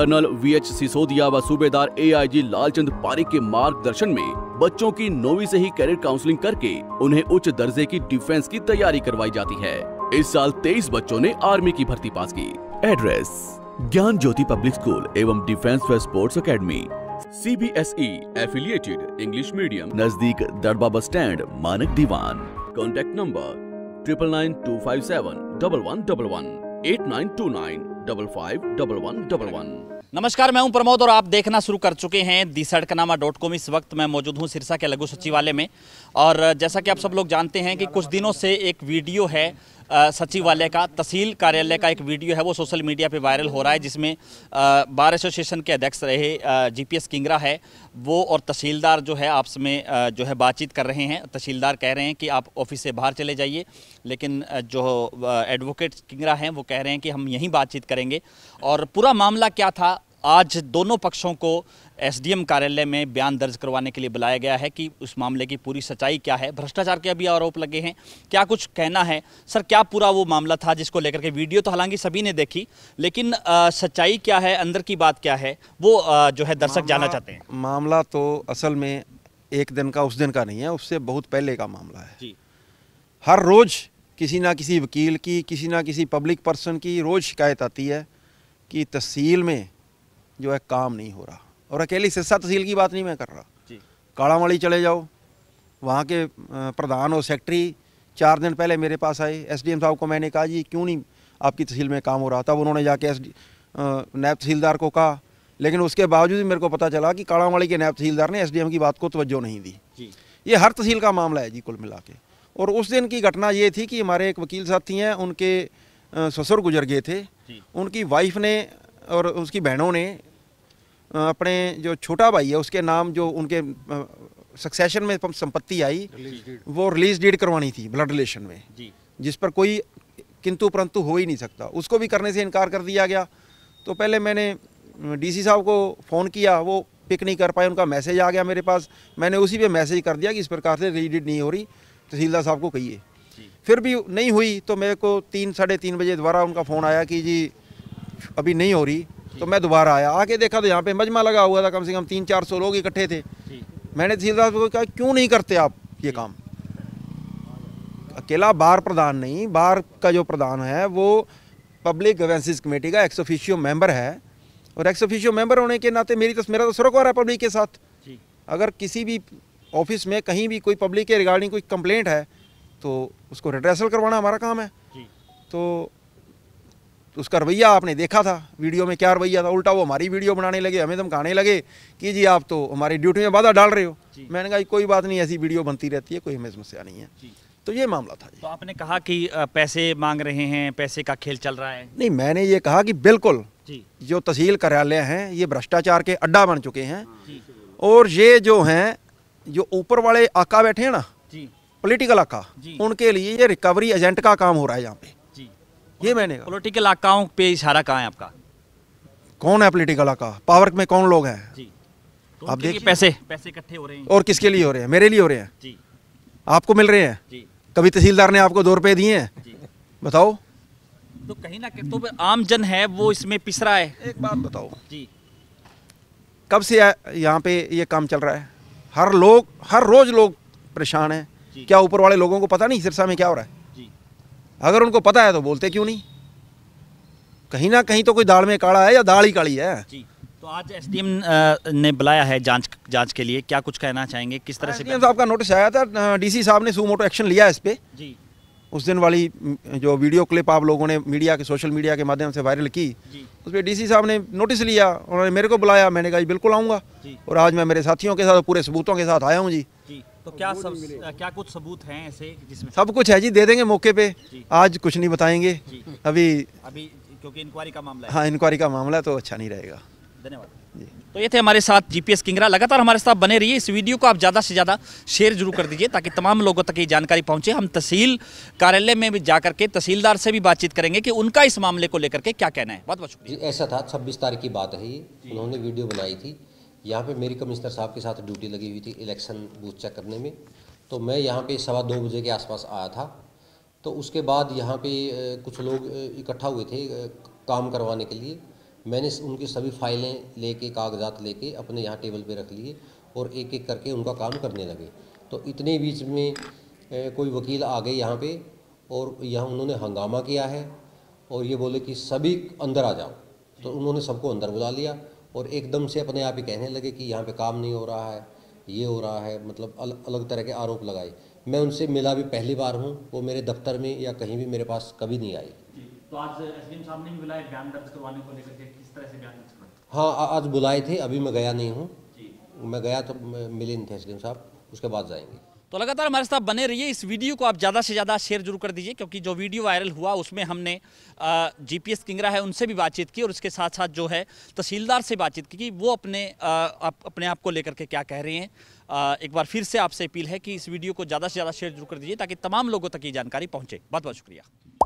colonel V H Sisodia व सूबेदार AIG Lalchand Pareek के मार्गदर्शन में बच्चों की नौवीं से ही कैरियर काउंसलिंग करके उन्हें उच्च दर्जे की डिफेंस की तैयारी करवाई जाती है इस साल तेईस बच्चों ने आर्मी की भर्ती पास की address Gyan Jyoti public school एवं डिफेंस व sports academy C B S E affiliated English medium नजदीक Darba bus stand Manak Diwan contact number triple nine two five seven double one double one eight nine two nine double five double one double one नमस्कार मैं हूं प्रमोद और आप देखना शुरू कर चुके हैं दी सड़कनामा डॉट कॉम इस वक्त मैं मौजूद हूं सिरसा के लघु सचिवालय में और जैसा कि आप सब लोग जानते हैं कि कुछ दिनों से एक वीडियो है सचिवालय का तहसील कार्यालय का एक वीडियो है वो सोशल मीडिया पे वायरल हो रहा है जिसमें बार एसोसिएशन के अध्यक्ष रहे जीपीएस किंगरा है वो और तहसीलदार जो है आपस में जो है बातचीत कर रहे हैं तहसीलदार कह रहे हैं कि आप ऑफिस से बाहर चले जाइए लेकिन जो एडवोकेट किंगरा हैं वो कह रहे हैं कि हम यहीं बातचीत करेंगे और पूरा मामला क्या था आज दोनों पक्षों को एसडीएम कार्यालय में बयान दर्ज करवाने के लिए बुलाया गया है कि उस मामले की पूरी सच्चाई क्या है भ्रष्टाचार के अभी आरोप लगे हैं क्या कुछ कहना है सर क्या पूरा वो मामला था जिसको लेकर के वीडियो तो हालांकि सभी ने देखी लेकिन आ, सच्चाई क्या है अंदर की बात क्या है वो आ, जो है दर्शक जानना चाहते हैं मामला तो असल में एक दिन का उस दिन का नहीं है उससे बहुत पहले का मामला है जी हर रोज़ किसी ना किसी वकील की किसी ना किसी पब्लिक पर्सन की रोज़ शिकायत आती है कि तहसील में जो है काम नहीं हो रहा और अकेली सिरसा तहसील की बात नहीं मैं कर रहा काड़ामड़ी चले जाओ वहाँ के प्रधान और सेक्रेटरी चार दिन पहले मेरे पास आए एसडीएम साहब को मैंने कहा जी क्यों नहीं आपकी तहसील में काम हो रहा था उन्होंने जाके एस नायब तहसीलदार को कहा लेकिन उसके बावजूद मेरे को पता चला कि काड़ामड़ी के नायब तहसीलदार ने एसडीएम की बात को तवज्जो नहीं दी ये हर तहसील का मामला है जी कुल मिला के और उस दिन की घटना ये थी कि हमारे एक वकील साथी हैं उनके ससुर गुजर गए थे उनकी वाइफ ने और उसकी बहनों ने अपने जो छोटा भाई है उसके नाम जो उनके सक्सेशन में संपत्ति आई वो रिलीज डीड करवानी थी ब्लड रिलेशन में जिस पर कोई किंतु परंतु हो ही नहीं सकता उसको भी करने से इनकार कर दिया गया तो पहले मैंने डीसी साहब को फ़ोन किया वो पिक नहीं कर पाए उनका मैसेज आ गया मेरे पास मैंने उसी पे मैसेज कर दिया कि इस प्रकार से रिलीज नहीं हो रही तहसीलदार साहब को कहिए फिर भी नहीं हुई तो मेरे को तीन साढ़े तीन बजे दोबारा उनका फ़ोन आया कि जी अभी नहीं हो रही तो मैं दोबारा आया आके देखा तो यहाँ पे मजमा लगा हुआ था कम से कम तीन चार सौ लोग इकट्ठे थे मैंने तहसीलदार तो को कहा क्यों नहीं करते आप ये काम अकेला बार प्रधान नहीं बार का जो प्रधान है वो पब्लिक गवर्नेंस कमेटी का एक्स ऑफिशियो मेंबर है और एक्स ऑफिशियो मेंबर होने के नाते मेरी तो मेरा तो सरोकार है पब्लिक के साथ अगर किसी भी ऑफिस में कहीं भी कोई पब्लिक के रिगार्डिंग कोई कंप्लेंट है तो उसको रिड्रेसल करवाना हमारा काम है तो तो उसका रवैया आपने देखा था वीडियो में क्या रवैया था उल्टा वो हमारी वीडियो बनाने लगे हमें धमकाने तो लगे कि जी आप तो हमारी ड्यूटी में बाधा डाल रहे हो मैंने कहा कोई बात नहीं ऐसी वीडियो बनती रहती है कोई हमें समस्या नहीं है तो ये मामला था तो आपने कहा कि पैसे मांग रहे हैं पैसे का खेल चल रहा है नहीं मैंने ये कहा कि बिल्कुल जो तहसील कार्यालय हैं ये भ्रष्टाचार के अड्डा बन चुके हैं और ये जो हैं जो ऊपर वाले आका बैठे हैं ना पॉलिटिकल आका उनके लिए ये रिकवरी एजेंट का काम हो रहा है यहाँ पे ये मैंने पॉलिटिकल आकाओं पे इशारा कहाँ है आपका कौन है पॉलिटिकल आका पावर में कौन लोग हैं जी तो आप देखिए पैसे पैसे इकट्ठे हो रहे हैं और किसके लिए हो रहे हैं मेरे लिए हो रहे हैं जी आपको मिल रहे हैं जी कभी तहसीलदार ने आपको दो रुपए दिए हैं बताओ तो कहीं ना कहीं तो आम जन है वो इसमें पिस रहा है एक बात बताओ जी कब से यहाँ पे ये काम चल रहा है हर लोग हर रोज लोग परेशान हैं क्या ऊपर वाले लोगों को पता नहीं सिरसा में क्या हो रहा है अगर उनको पता है तो बोलते क्यों नहीं कहीं ना कहीं तो कोई दाल में काड़ा है या दाल ही काली है जी तो आज एसडीएम ने बुलाया है जांच जांच के लिए क्या कुछ कहना चाहेंगे किस तरह से साहब का नोटिस आया था डीसी साहब ने सुमोटो एक्शन लिया इस पर जी उस दिन वाली जो वीडियो क्लिप आप लोगों ने मीडिया के सोशल मीडिया के माध्यम से वायरल की उस पर डीसी साहब ने नोटिस लिया उन्होंने मेरे को बुलाया मैंने कहा बिल्कुल आऊँगा और आज मैं मेरे साथियों के साथ पूरे सबूतों के साथ आया हूँ जी तो क्या सब क्या कुछ सबूत हैं ऐसे जिसमें सब कुछ है जी दे देंगे मौके पे आज कुछ नहीं बताएंगे अभी अभी क्योंकि इंक्वायरी का मामला है हाँ इंक्वायरी का मामला तो अच्छा नहीं रहेगा धन्यवाद तो ये थे हमारे साथ जीपीएस किंगरा लगातार हमारे साथ बने रहिए इस वीडियो को आप ज़्यादा से ज़्यादा शेयर जरूर कर दीजिए ताकि तमाम लोगों तक ये जानकारी पहुंचे हम तहसील कार्यालय में भी जाकर के तहसीलदार से भी बातचीत करेंगे कि उनका इस मामले को लेकर के क्या कहना है बहुत बहुत शुक्रिया ऐसा था छब्बीस तारीख की बात है ये उन्होंने वीडियो बनाई थी यहाँ पे मेरी कमिश्नर साहब के साथ ड्यूटी लगी हुई थी इलेक्शन बूथ चेक करने में तो मैं यहाँ पे सवा दो बजे के आसपास आया था तो उसके बाद यहाँ पे कुछ लोग इकट्ठा हुए थे काम करवाने के लिए मैंने उनकी सभी फाइलें लेके कागजात लेके अपने यहाँ टेबल पे रख लिए और एक एक करके उनका काम करने लगे तो इतने बीच में कोई वकील आ गए यहाँ पर और यहाँ उन्होंने हंगामा किया है और ये बोले कि सभी अंदर आ जाओ तो उन्होंने सबको अंदर बुला लिया और एकदम से अपने आप ही कहने लगे कि यहाँ पे काम नहीं हो रहा है ये हो रहा है मतलब अल, अलग तरह के आरोप लगाए मैं उनसे मिला भी पहली बार हूँ वो मेरे दफ्तर में या कहीं भी मेरे पास कभी नहीं आई तो आज साहब ने बुलाया किस तरह से हाँ आज बुलाए थे अभी मैं गया नहीं हूँ मैं गया तो मिले नहीं थे एसडीएम साहब उसके बाद जाएंगे तो लगातार हमारे साथ बने रहिए इस वीडियो को आप ज़्यादा से ज़्यादा शेयर जरूर कर दीजिए क्योंकि जो वीडियो वायरल हुआ उसमें हमने जी पी किंगरा है उनसे भी बातचीत की और उसके साथ साथ जो है तहसीलदार से बातचीत की कि वो अपने आप, अपने आप को लेकर के क्या कह रहे हैं आ, एक बार फिर से आपसे अपील है कि इस वीडियो को ज़्यादा से ज़्यादा शेयर जरूर कर दीजिए ताकि तमाम लोगों तक ये जानकारी पहुँचे बहुत बहुत शुक्रिया